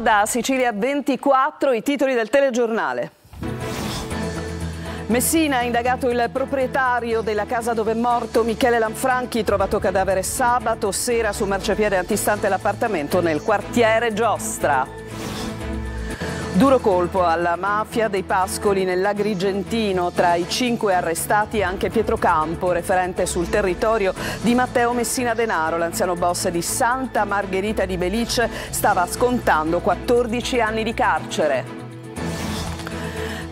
da Sicilia 24 i titoli del telegiornale. Messina ha indagato il proprietario della casa dove è morto Michele Lanfranchi, trovato cadavere sabato sera su marciapiede antistante l'appartamento nel quartiere Giostra. Duro colpo alla mafia dei Pascoli nell'Agrigentino, tra i cinque arrestati anche Pietro Campo, referente sul territorio di Matteo Messina Denaro, l'anziano boss di Santa Margherita di Belice, stava scontando 14 anni di carcere.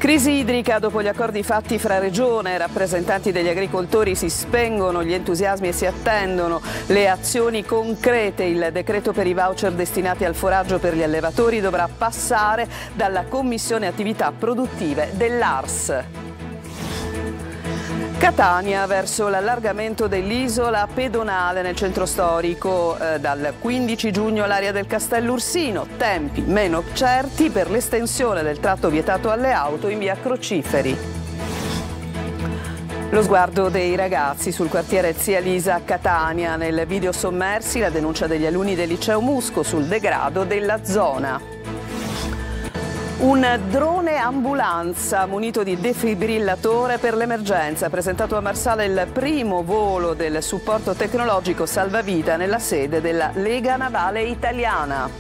Crisi idrica dopo gli accordi fatti fra Regione e rappresentanti degli agricoltori si spengono gli entusiasmi e si attendono le azioni concrete. Il decreto per i voucher destinati al foraggio per gli allevatori dovrà passare dalla Commissione Attività Produttive dell'ARS. Catania verso l'allargamento dell'isola pedonale nel centro storico. Eh, dal 15 giugno l'area del Castello Ursino, tempi meno certi per l'estensione del tratto vietato alle auto in via Crociferi. Lo sguardo dei ragazzi sul quartiere Zia Lisa a Catania, nel video sommersi la denuncia degli alunni del liceo Musco sul degrado della zona. Un drone ambulanza munito di defibrillatore per l'emergenza, presentato a Marsala il primo volo del supporto tecnologico salvavita nella sede della Lega Navale Italiana.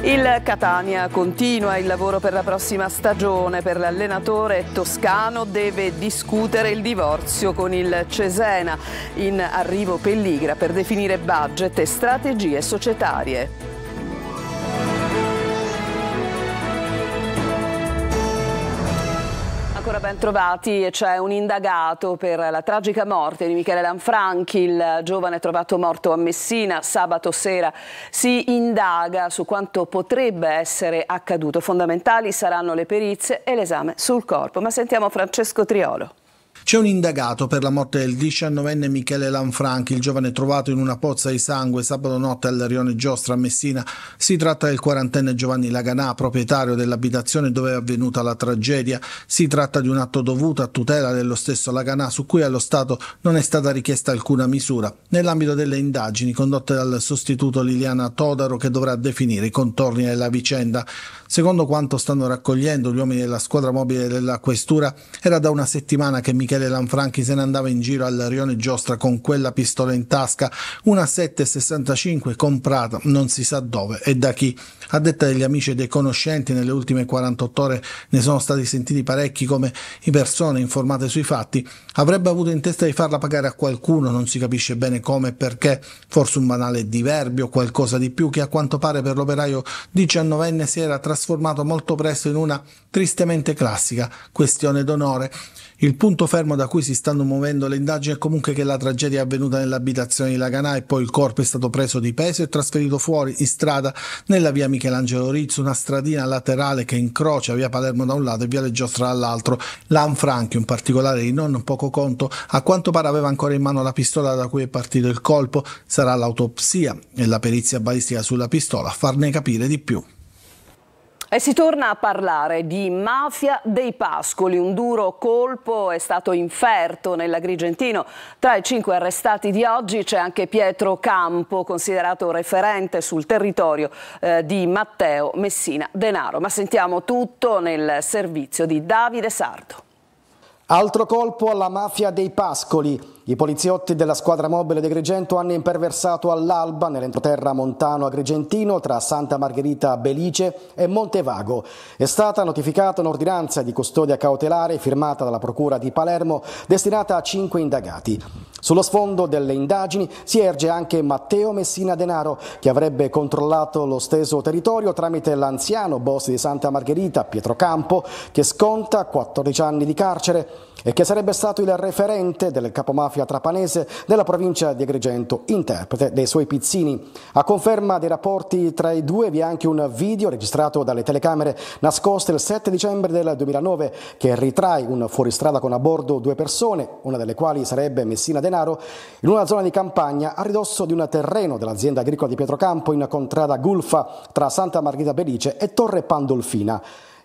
Il Catania continua il lavoro per la prossima stagione, per l'allenatore toscano deve discutere il divorzio con il Cesena, in arrivo Pelligra per definire budget e strategie societarie. ancora ben trovati. C'è un indagato per la tragica morte di Michele Lanfranchi, il giovane trovato morto a Messina sabato sera. Si indaga su quanto potrebbe essere accaduto. Fondamentali saranno le perizie e l'esame sul corpo. Ma sentiamo Francesco Triolo. C'è un indagato per la morte del 19enne Michele Lanfranchi, il giovane trovato in una pozza di sangue sabato notte al rione Giostra a Messina. Si tratta del quarantenne Giovanni Laganà, proprietario dell'abitazione dove è avvenuta la tragedia. Si tratta di un atto dovuto a tutela dello stesso Laganà, su cui allo Stato non è stata richiesta alcuna misura. Nell'ambito delle indagini condotte dal sostituto Liliana Todaro, che dovrà definire i contorni della vicenda. Secondo quanto stanno raccogliendo gli uomini della squadra mobile della Questura, era da una settimana che Michele Michele Lanfranchi se ne andava in giro al Rione Giostra con quella pistola in tasca, una 7,65 comprata non si sa dove e da chi. A detta degli amici e dei conoscenti, nelle ultime 48 ore ne sono stati sentiti parecchi come i persone informate sui fatti avrebbe avuto in testa di farla pagare a qualcuno, non si capisce bene come e perché, forse un banale diverbio, qualcosa di più che a quanto pare per l'operaio diciannovenne si era trasformato molto presto in una tristemente classica questione d'onore. Il punto fermo conferma da cui si stanno muovendo le indagini è comunque che la tragedia è avvenuta nell'abitazione di Laganà e poi il corpo è stato preso di peso e trasferito fuori in strada nella via Michelangelo Rizzo, una stradina laterale che incrocia via Palermo da un lato e via Leggiostra dall'altro. L'Anfranchi, un particolare di non poco conto, a quanto pare aveva ancora in mano la pistola da cui è partito il colpo. Sarà l'autopsia e la perizia balistica sulla pistola a farne capire di più. E eh, si torna a parlare di mafia dei Pascoli. Un duro colpo è stato inferto nell'Agrigentino. Tra i cinque arrestati di oggi c'è anche Pietro Campo, considerato referente sul territorio eh, di Matteo Messina Denaro. Ma sentiamo tutto nel servizio di Davide Sardo. Altro colpo alla mafia dei Pascoli. I poliziotti della squadra mobile di Agrigento hanno imperversato all'alba nell'entroterra montano agrigentino tra Santa Margherita Belice e Montevago. È stata notificata un'ordinanza di custodia cautelare firmata dalla Procura di Palermo destinata a cinque indagati. Sullo sfondo delle indagini si erge anche Matteo Messina Denaro che avrebbe controllato lo stesso territorio tramite l'anziano boss di Santa Margherita Pietro Campo che sconta 14 anni di carcere e che sarebbe stato il referente del capomafia mafia trapanese della provincia di Agrigento, interprete dei suoi pizzini. A conferma dei rapporti tra i due vi è anche un video registrato dalle telecamere nascoste il 7 dicembre del 2009 che ritrae un fuoristrada con a bordo due persone, una delle quali sarebbe Messina Denaro, in una zona di campagna a ridosso di un terreno dell'azienda agricola di Pietrocampo in contrada Gulfa tra Santa Margherita Belice e Torre Pandolfina.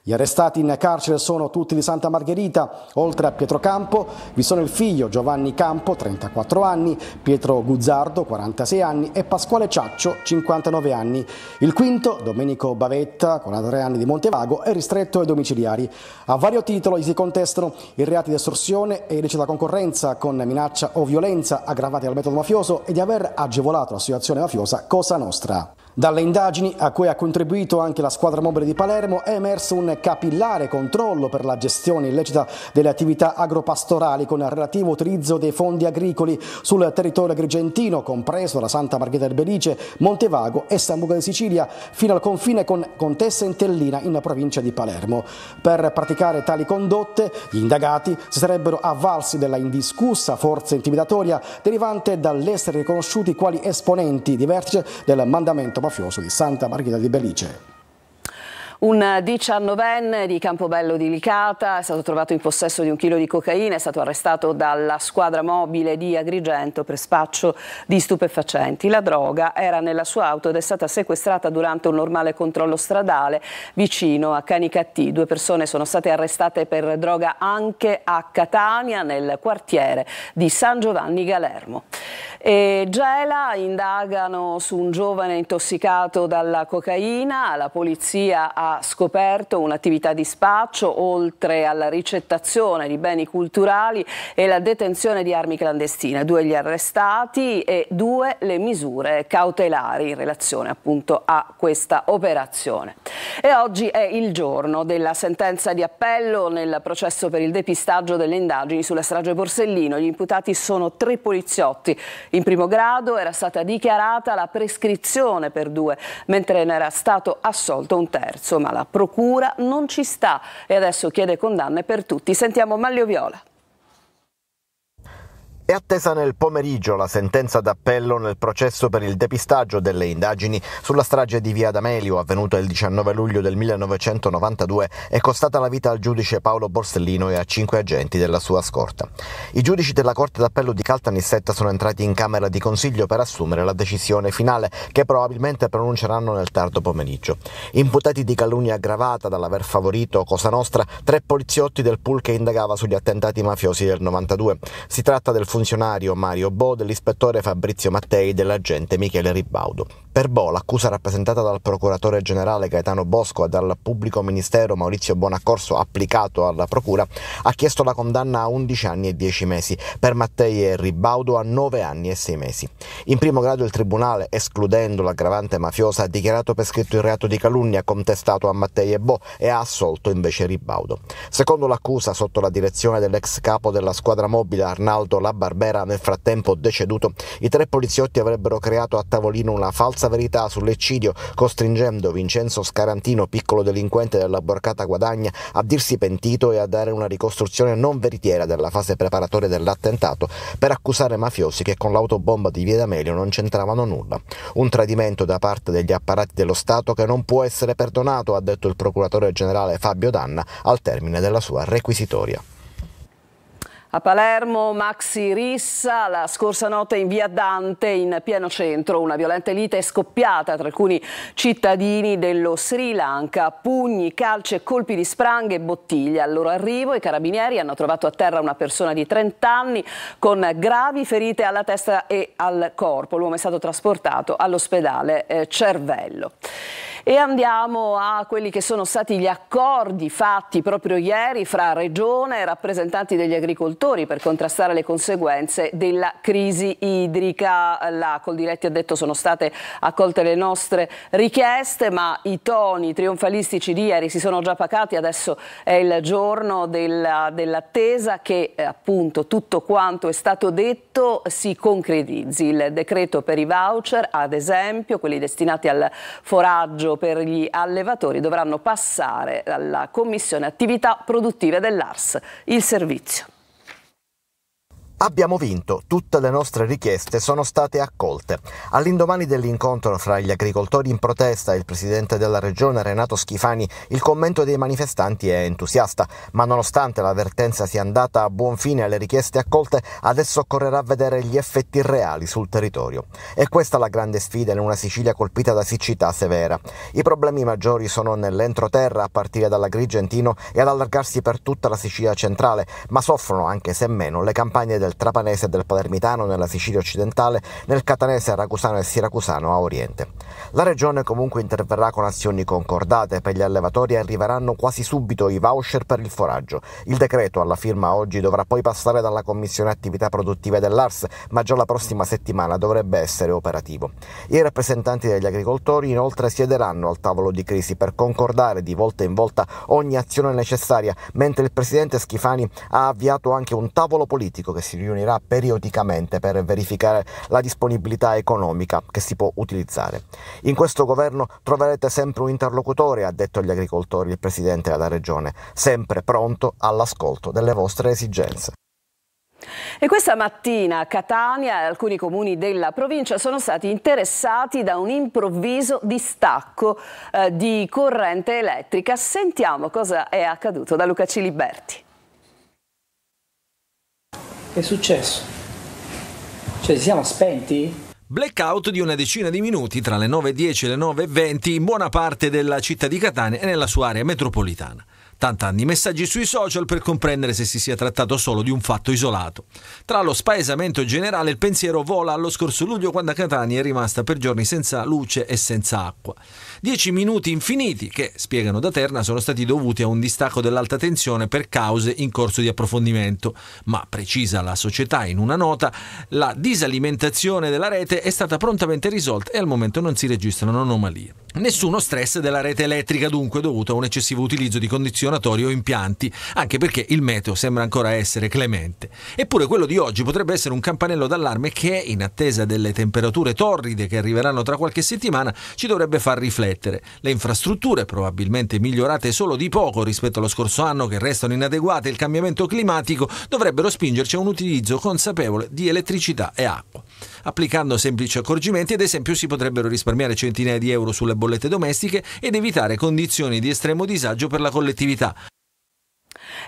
Gli arrestati in carcere sono tutti di Santa Margherita, oltre a Pietro Campo vi sono il figlio Giovanni Campo, 34 anni, Pietro Guzzardo, 46 anni e Pasquale Ciaccio, 59 anni. Il quinto, Domenico Bavetta, 43 anni di Montevago, è ristretto ai domiciliari. A vario titolo gli si contestano i reati di estorsione e illecita concorrenza con minaccia o violenza aggravati dal metodo mafioso e di aver agevolato la situazione mafiosa Cosa Nostra. Dalle indagini, a cui ha contribuito anche la squadra mobile di Palermo, è emerso un capillare controllo per la gestione illecita delle attività agropastorali con relativo utilizzo dei fondi agricoli sul territorio agrigentino, compreso la Santa Margherita del Belice, Montevago e San Buca di Sicilia, fino al confine con Contessa Intellina in provincia di Palermo. Per praticare tali condotte, gli indagati si sarebbero avvalsi della indiscussa forza intimidatoria derivante dall'essere riconosciuti quali esponenti di vertice del mandamento mafioso di Santa Margherita di Belice. Un diciannovenne di Campobello di Licata è stato trovato in possesso di un chilo di cocaina, è stato arrestato dalla squadra mobile di Agrigento per spaccio di stupefacenti. La droga era nella sua auto ed è stata sequestrata durante un normale controllo stradale vicino a Canicattì. Due persone sono state arrestate per droga anche a Catania nel quartiere di San Giovanni Galermo. E Gela indagano su un giovane intossicato dalla cocaina, la polizia ha ha scoperto un'attività di spaccio oltre alla ricettazione di beni culturali e la detenzione di armi clandestine. Due gli arrestati e due le misure cautelari in relazione appunto a questa operazione. E oggi è il giorno della sentenza di appello nel processo per il depistaggio delle indagini sulla strage Borsellino. Gli imputati sono tre poliziotti. In primo grado era stata dichiarata la prescrizione per due, mentre ne era stato assolto un terzo, ma la procura non ci sta e adesso chiede condanne per tutti. Sentiamo Maglio Viola. È attesa nel pomeriggio la sentenza d'appello nel processo per il depistaggio delle indagini sulla strage di Via D'Amelio avvenuta il 19 luglio del 1992 e costata la vita al giudice Paolo Borsellino e a cinque agenti della sua scorta. I giudici della Corte d'Appello di Caltanissetta sono entrati in Camera di Consiglio per assumere la decisione finale che probabilmente pronunceranno nel tardo pomeriggio. Imputati di calunnia aggravata dall'aver favorito Cosa Nostra tre poliziotti del pool che indagava sugli attentati mafiosi del 92. Si tratta del funzionario Mario Bo, dell'ispettore Fabrizio Mattei dell'agente Michele Ribaudo. Per Bo, l'accusa rappresentata dal procuratore generale Gaetano Bosco e dal pubblico ministero Maurizio Bonaccorso applicato alla procura, ha chiesto la condanna a 11 anni e 10 mesi, per Mattei e Ribaudo a 9 anni e 6 mesi. In primo grado il tribunale, escludendo l'aggravante mafiosa, ha dichiarato per scritto il reato di calunnia contestato a Mattei e Bo e ha assolto invece Ribaudo. Secondo l'accusa, sotto la direzione dell'ex capo della squadra mobile Arnaldo Labba Barbera nel frattempo deceduto, i tre poliziotti avrebbero creato a tavolino una falsa verità sull'eccidio, costringendo Vincenzo Scarantino, piccolo delinquente della borcata guadagna, a dirsi pentito e a dare una ricostruzione non veritiera della fase preparatoria dell'attentato per accusare mafiosi che con l'autobomba di Via D'Amelio non c'entravano nulla. Un tradimento da parte degli apparati dello Stato che non può essere perdonato, ha detto il procuratore generale Fabio Danna al termine della sua requisitoria. A Palermo, Maxi Rissa, la scorsa notte in via Dante, in pieno centro, una violenta lite è scoppiata tra alcuni cittadini dello Sri Lanka. Pugni, calce, colpi di spranghe e bottiglie. Al loro arrivo i carabinieri hanno trovato a terra una persona di 30 anni con gravi ferite alla testa e al corpo. L'uomo è stato trasportato all'ospedale eh, Cervello. E andiamo a quelli che sono stati gli accordi fatti proprio ieri fra Regione e rappresentanti degli agricoltori per contrastare le conseguenze della crisi idrica. La Coldiretti ha detto sono state accolte le nostre richieste, ma i toni trionfalistici di ieri si sono già pacati, adesso è il giorno dell'attesa dell che eh, appunto tutto quanto è stato detto si concretizzi. Il decreto per i voucher, ad esempio, quelli destinati al foraggio solo per gli allevatori dovranno passare alla Commissione Attività Produttive dell'ARS, il servizio. Abbiamo vinto, tutte le nostre richieste sono state accolte. All'indomani dell'incontro fra gli agricoltori in protesta e il presidente della regione Renato Schifani, il commento dei manifestanti è entusiasta, ma nonostante l'avvertenza sia andata a buon fine alle richieste accolte, adesso occorrerà vedere gli effetti reali sul territorio. E questa è la grande sfida in una Sicilia colpita da siccità severa. I problemi maggiori sono nell'entroterra, a partire dall'Agrigentino e ad allargarsi per tutta la Sicilia centrale, ma soffrono, anche se meno, le campagne del del Trapanese e del Palermitano nella Sicilia occidentale, nel Catanese, Ragusano e Siracusano a oriente. La regione comunque interverrà con azioni concordate per gli allevatori e arriveranno quasi subito i voucher per il foraggio. Il decreto alla firma oggi dovrà poi passare dalla Commissione Attività Produttive dell'ARS, ma già la prossima settimana dovrebbe essere operativo. I rappresentanti degli agricoltori inoltre siederanno al tavolo di crisi per concordare di volta in volta ogni azione necessaria, mentre il presidente Schifani ha avviato anche un tavolo politico che si si riunirà periodicamente per verificare la disponibilità economica che si può utilizzare. In questo governo troverete sempre un interlocutore, ha detto agli agricoltori il presidente della regione, sempre pronto all'ascolto delle vostre esigenze. E questa mattina Catania e alcuni comuni della provincia sono stati interessati da un improvviso distacco eh, di corrente elettrica. Sentiamo cosa è accaduto da Luca Ciliberti. È successo? Cioè, ci siamo spenti? Blackout di una decina di minuti tra le 9.10 e le 9.20 in buona parte della città di Catania e nella sua area metropolitana. Tantanni messaggi sui social per comprendere se si sia trattato solo di un fatto isolato. Tra lo spaesamento generale il pensiero vola allo scorso luglio quando Catania è rimasta per giorni senza luce e senza acqua. Dieci minuti infiniti che, spiegano da Terna, sono stati dovuti a un distacco dell'alta tensione per cause in corso di approfondimento, ma precisa la società in una nota, la disalimentazione della rete è stata prontamente risolta e al momento non si registrano anomalie. Nessuno stress della rete elettrica dunque dovuto a un eccessivo utilizzo di condizionatori laboratori o impianti, anche perché il meteo sembra ancora essere clemente. Eppure quello di oggi potrebbe essere un campanello d'allarme che, in attesa delle temperature torride che arriveranno tra qualche settimana, ci dovrebbe far riflettere. Le infrastrutture, probabilmente migliorate solo di poco rispetto allo scorso anno, che restano inadeguate al cambiamento climatico, dovrebbero spingerci a un utilizzo consapevole di elettricità e acqua applicando semplici accorgimenti, ad esempio si potrebbero risparmiare centinaia di euro sulle bollette domestiche ed evitare condizioni di estremo disagio per la collettività.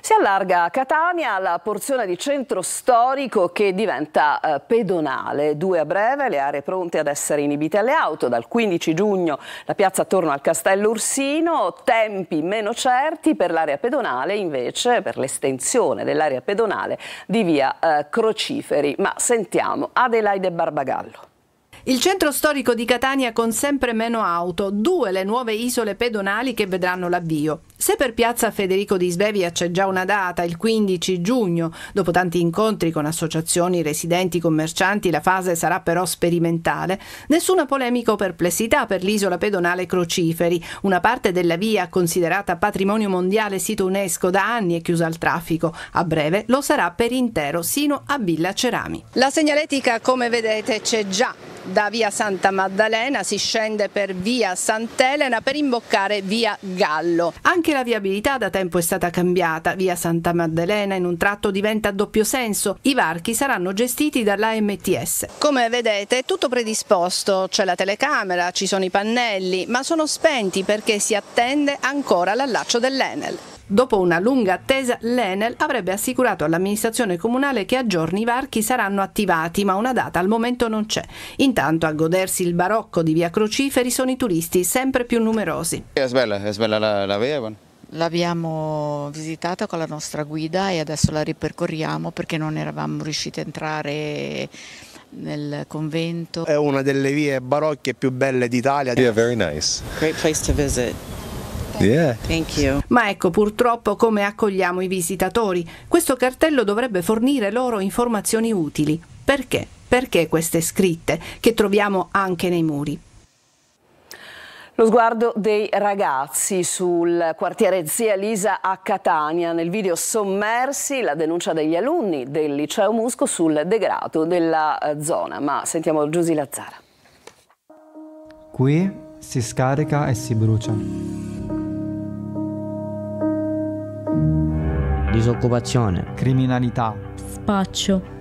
Si allarga a Catania la porzione di centro storico che diventa eh, pedonale. Due a breve le aree pronte ad essere inibite alle auto. Dal 15 giugno la piazza attorno al Castello Ursino, tempi meno certi per l'area pedonale invece, per l'estensione dell'area pedonale di via eh, Crociferi. Ma sentiamo Adelaide Barbagallo. Il centro storico di Catania con sempre meno auto, due le nuove isole pedonali che vedranno l'avvio. Se per piazza Federico di Svevia c'è già una data, il 15 giugno, dopo tanti incontri con associazioni, residenti, commercianti, la fase sarà però sperimentale, nessuna polemica o perplessità per l'isola pedonale Crociferi, una parte della via considerata patrimonio mondiale sito UNESCO da anni è chiusa al traffico, a breve lo sarà per intero sino a Villa Cerami. La segnaletica come vedete c'è già da via Santa Maddalena si scende per via Sant'Elena per imboccare via Gallo. Anche anche la viabilità da tempo è stata cambiata. Via Santa Maddalena in un tratto diventa a doppio senso. I varchi saranno gestiti dall'AMTS. Come vedete è tutto predisposto, c'è la telecamera, ci sono i pannelli, ma sono spenti perché si attende ancora l'allaccio dell'Enel. Dopo una lunga attesa, l'Enel avrebbe assicurato all'amministrazione comunale che a giorni i varchi saranno attivati, ma una data al momento non c'è. Intanto a godersi il barocco di Via Crociferi sono i turisti sempre più numerosi. È bella, è bella la, la via, Ivan. L'abbiamo visitata con la nostra guida e adesso la ripercorriamo perché non eravamo riusciti a entrare nel convento. È una delle vie barocche più belle d'Italia. Yeah, very nice. Great place to visit. Yeah. Thank you. Ma ecco purtroppo come accogliamo i visitatori. Questo cartello dovrebbe fornire loro informazioni utili. Perché? Perché queste scritte che troviamo anche nei muri? Lo sguardo dei ragazzi sul quartiere Zia Lisa a Catania, nel video sommersi la denuncia degli alunni del liceo Musco sul degrado della eh, zona. Ma sentiamo Giusy Lazzara. Qui si scarica e si brucia disoccupazione, criminalità, spaccio.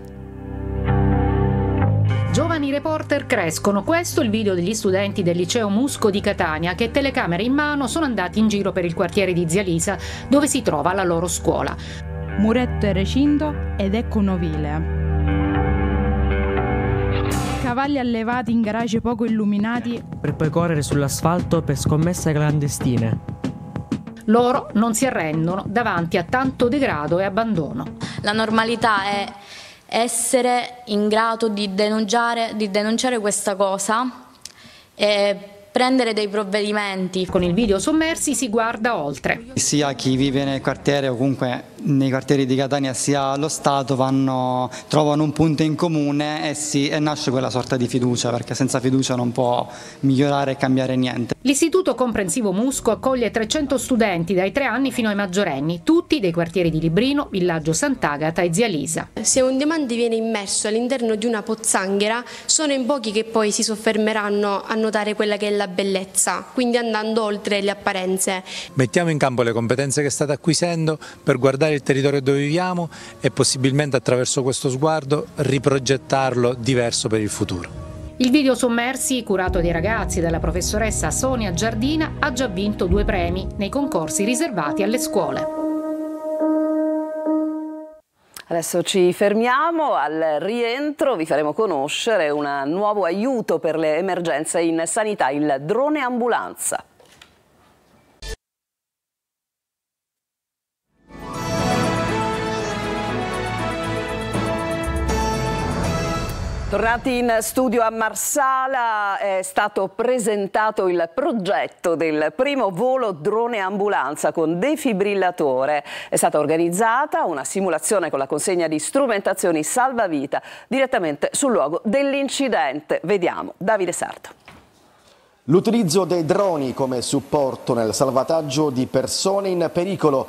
Giovani reporter crescono. Questo è il video degli studenti del liceo Musco di Catania che telecamere in mano sono andati in giro per il quartiere di Zia Lisa dove si trova la loro scuola. Muretto e recinto ed ecco un ovile. Cavalli allevati in garage poco illuminati per poi correre sull'asfalto per scommesse clandestine. Loro non si arrendono davanti a tanto degrado e abbandono. La normalità è essere in grado di denunciare, di denunciare questa cosa e eh, prendere dei provvedimenti. Con il video sommersi si guarda oltre. Sia chi vive nel quartiere o comunque nei quartieri di Catania sia lo Stato vanno, trovano un punto in comune e, si, e nasce quella sorta di fiducia perché senza fiducia non può migliorare e cambiare niente. L'Istituto Comprensivo Musco accoglie 300 studenti dai 3 anni fino ai maggiorenni, tutti dei quartieri di Librino, Villaggio Sant'Agata e Zia Lisa. Se un diamante viene immerso all'interno di una pozzanghera sono in pochi che poi si soffermeranno a notare quella che è la della bellezza, quindi andando oltre le apparenze. Mettiamo in campo le competenze che state acquisendo per guardare il territorio dove viviamo e possibilmente attraverso questo sguardo riprogettarlo diverso per il futuro. Il video sommersi, curato dai ragazzi dalla professoressa Sonia Giardina, ha già vinto due premi nei concorsi riservati alle scuole. Adesso ci fermiamo, al rientro vi faremo conoscere un nuovo aiuto per le emergenze in sanità, il drone ambulanza. Tornati in studio a Marsala è stato presentato il progetto del primo volo drone ambulanza con defibrillatore. È stata organizzata una simulazione con la consegna di strumentazioni salvavita direttamente sul luogo dell'incidente. Vediamo Davide Sarto. L'utilizzo dei droni come supporto nel salvataggio di persone in pericolo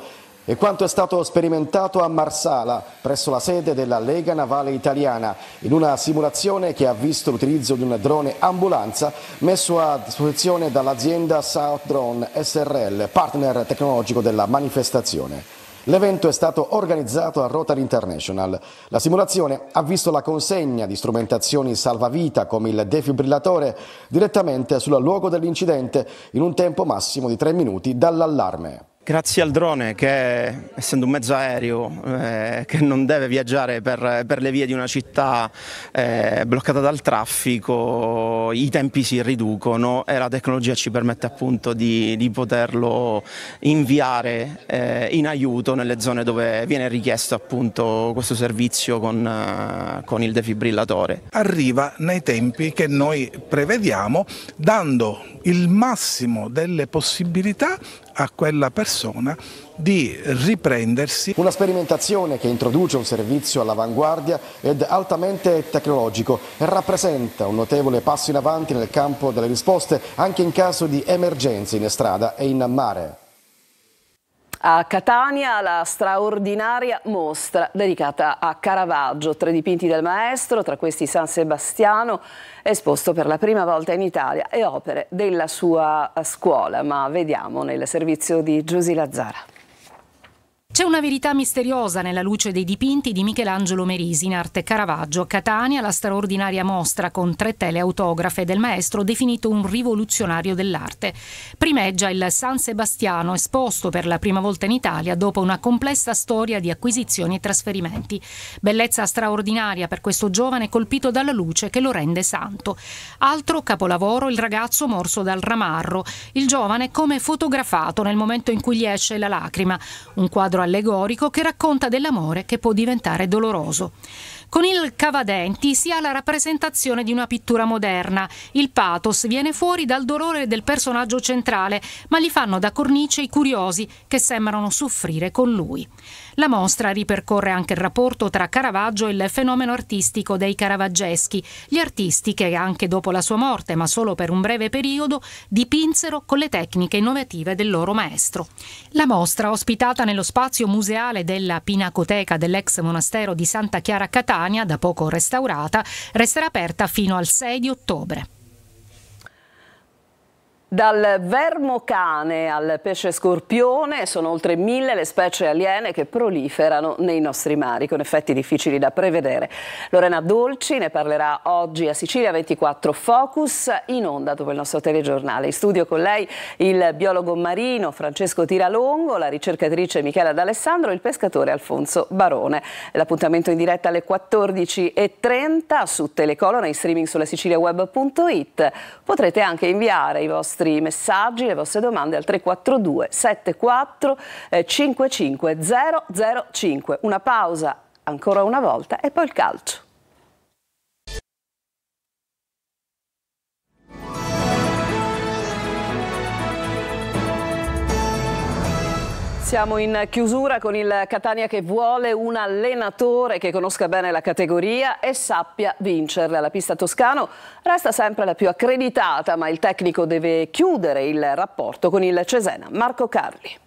e quanto è stato sperimentato a Marsala, presso la sede della Lega Navale Italiana, in una simulazione che ha visto l'utilizzo di un drone ambulanza messo a disposizione dall'azienda South Drone SRL, partner tecnologico della manifestazione. L'evento è stato organizzato a Rotary International. La simulazione ha visto la consegna di strumentazioni salvavita come il defibrillatore direttamente sul luogo dell'incidente in un tempo massimo di 3 minuti dall'allarme. Grazie al drone che, essendo un mezzo aereo eh, che non deve viaggiare per, per, le vie di una città eh, bloccata dal traffico, i tempi si riducono e la tecnologia ci permette appunto di, di poterlo inviare eh, in aiuto nelle zone dove viene richiesto appunto questo servizio con, eh, con il defibrillatore. Arriva nei tempi che noi prevediamo dando il massimo delle possibilità a quella persona di riprendersi. Una sperimentazione che introduce un servizio all'avanguardia ed altamente tecnologico e rappresenta un notevole passo in avanti nel campo delle risposte anche in caso di emergenze in strada e in mare. A Catania la straordinaria mostra dedicata a Caravaggio, tre dipinti del maestro, tra questi San Sebastiano, esposto per la prima volta in Italia e opere della sua scuola, ma vediamo nel servizio di Giusy Lazzara. C'è una verità misteriosa nella luce dei dipinti di Michelangelo Merisi in arte Caravaggio a Catania, la straordinaria mostra con tre tele autografe del maestro definito un rivoluzionario dell'arte. Primeggia il San Sebastiano esposto per la prima volta in Italia dopo una complessa storia di acquisizioni e trasferimenti. Bellezza straordinaria per questo giovane colpito dalla luce che lo rende santo. Altro capolavoro il ragazzo morso dal ramarro, il giovane come fotografato nel momento in cui gli esce la lacrima. Un quadro quadro allegorico che racconta dell'amore che può diventare doloroso. Con il Cavadenti si ha la rappresentazione di una pittura moderna. Il pathos viene fuori dal dolore del personaggio centrale, ma gli fanno da cornice i curiosi che sembrano soffrire con lui. La mostra ripercorre anche il rapporto tra Caravaggio e il fenomeno artistico dei caravaggeschi, gli artisti che anche dopo la sua morte, ma solo per un breve periodo, dipinsero con le tecniche innovative del loro maestro. La mostra, ospitata nello spazio museale della Pinacoteca dell'ex monastero di Santa Chiara a Catania, da poco restaurata, resterà aperta fino al 6 di ottobre. Dal vermo cane al pesce scorpione sono oltre mille le specie aliene che proliferano nei nostri mari, con effetti difficili da prevedere. Lorena Dolci ne parlerà oggi a Sicilia 24 Focus, in onda dopo il nostro telegiornale. In studio con lei il biologo marino Francesco Tiralongo, la ricercatrice Michela D'Alessandro e il pescatore Alfonso Barone. L'appuntamento in diretta alle 14.30 su Telecolona, in streaming sulla siciliaweb.it. Potrete anche inviare i vostri vostri messaggi, le vostre domande al 342 74 55 005. Una pausa ancora una volta e poi il calcio. Siamo in chiusura con il Catania che vuole un allenatore che conosca bene la categoria e sappia vincerla. La pista toscano resta sempre la più accreditata, ma il tecnico deve chiudere il rapporto con il Cesena. Marco Carli.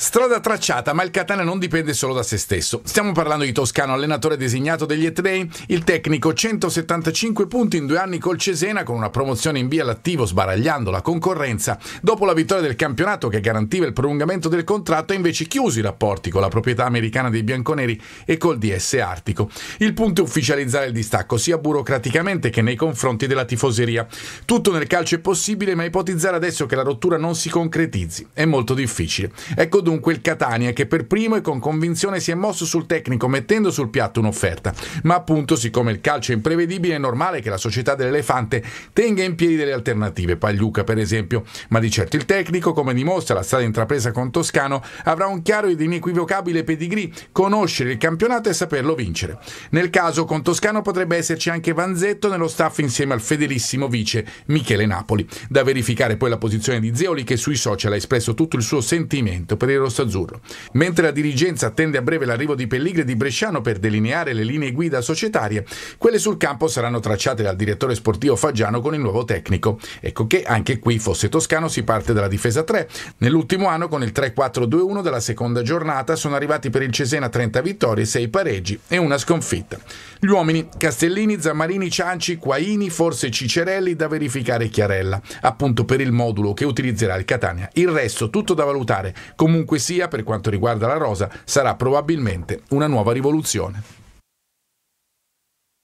Strada tracciata, ma il Catania non dipende solo da se stesso. Stiamo parlando di Toscano, allenatore designato degli Etrei, il tecnico 175 punti in due anni col Cesena con una promozione in via all'attivo sbaragliando la concorrenza. Dopo la vittoria del campionato che garantiva il prolungamento del contratto ha invece chiuso i rapporti con la proprietà americana dei bianconeri e col DS Artico. Il punto è ufficializzare il distacco sia burocraticamente che nei confronti della tifoseria. Tutto nel calcio è possibile, ma ipotizzare adesso che la rottura non si concretizzi è molto difficile. Ecco dunque il Catania che per primo e con convinzione si è mosso sul tecnico mettendo sul piatto un'offerta. Ma appunto, siccome il calcio è imprevedibile, è normale che la società dell'Elefante tenga in piedi delle alternative, Pagliuca per esempio, ma di certo il tecnico, come dimostra la strada intrapresa con Toscano, avrà un chiaro ed inequivocabile pedigree, conoscere il campionato e saperlo vincere. Nel caso con Toscano potrebbe esserci anche Vanzetto nello staff insieme al fedelissimo vice Michele Napoli. Da verificare poi la posizione di Zeoli che sui social ha espresso tutto il suo sentimento per il rosso-azzurro. Mentre la dirigenza attende a breve l'arrivo di Pellegrini e di Bresciano per delineare le linee guida societarie, quelle sul campo saranno tracciate dal direttore sportivo Faggiano con il nuovo tecnico. Ecco che anche qui, fosse Toscano, si parte dalla difesa 3. Nell'ultimo anno, con il 3-4-2-1 della seconda giornata, sono arrivati per il Cesena 30 vittorie, 6 pareggi e una sconfitta. Gli uomini Castellini, Zammarini, Cianci, Quaini, forse Cicerelli da verificare Chiarella, appunto per il modulo che utilizzerà il Catania. Il resto tutto da valutare, comunque Comunque sia, per quanto riguarda la rosa, sarà probabilmente una nuova rivoluzione.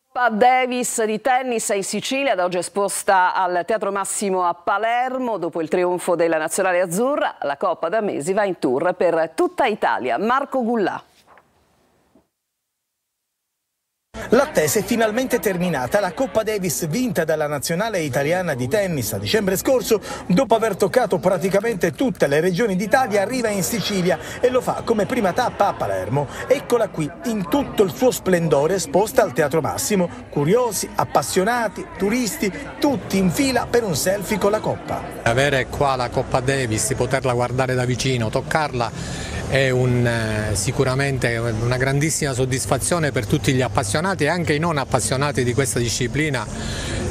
Coppa Davis di tennis in Sicilia, da oggi esposta al Teatro Massimo a Palermo. Dopo il trionfo della nazionale azzurra, la Coppa da mesi va in tour per tutta Italia. Marco Gullà. L'attesa è finalmente terminata. La Coppa Davis vinta dalla nazionale italiana di tennis a dicembre scorso, dopo aver toccato praticamente tutte le regioni d'Italia, arriva in Sicilia e lo fa come prima tappa a Palermo. Eccola qui, in tutto il suo splendore, esposta al Teatro Massimo. Curiosi, appassionati, turisti, tutti in fila per un selfie con la Coppa. Avere qua la Coppa Davis, poterla guardare da vicino, toccarla è un, eh, sicuramente una grandissima soddisfazione per tutti gli appassionati e anche i non appassionati di questa disciplina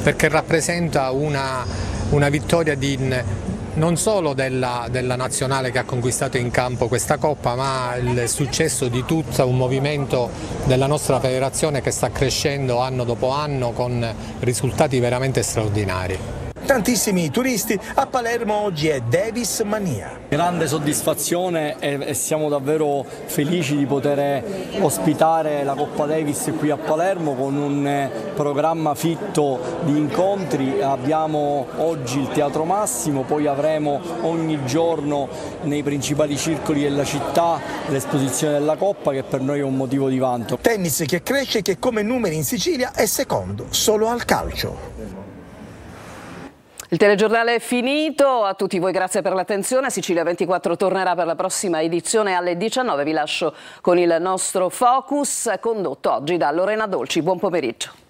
perché rappresenta una, una vittoria di, non solo della, della, nazionale che ha conquistato in campo questa coppa, ma il successo di tutto un movimento della nostra federazione che sta crescendo anno dopo anno con risultati veramente straordinari. Tantissimi turisti, a Palermo oggi è Davis Mania. Grande soddisfazione e, siamo davvero felici di poter ospitare la Coppa Davis qui a Palermo con un eh, programma fitto di incontri. Abbiamo oggi il Teatro Massimo, poi avremo ogni giorno nei principali circoli della città l'esposizione della Coppa che per noi è un motivo di vanto. Tennis che cresce e che come numeri in Sicilia è secondo solo al calcio. Il telegiornale è finito, a tutti voi grazie per l'attenzione, Sicilia 24 tornerà per la prossima edizione alle 19, vi lascio con il nostro Focus condotto oggi da Lorena Dolci, buon pomeriggio.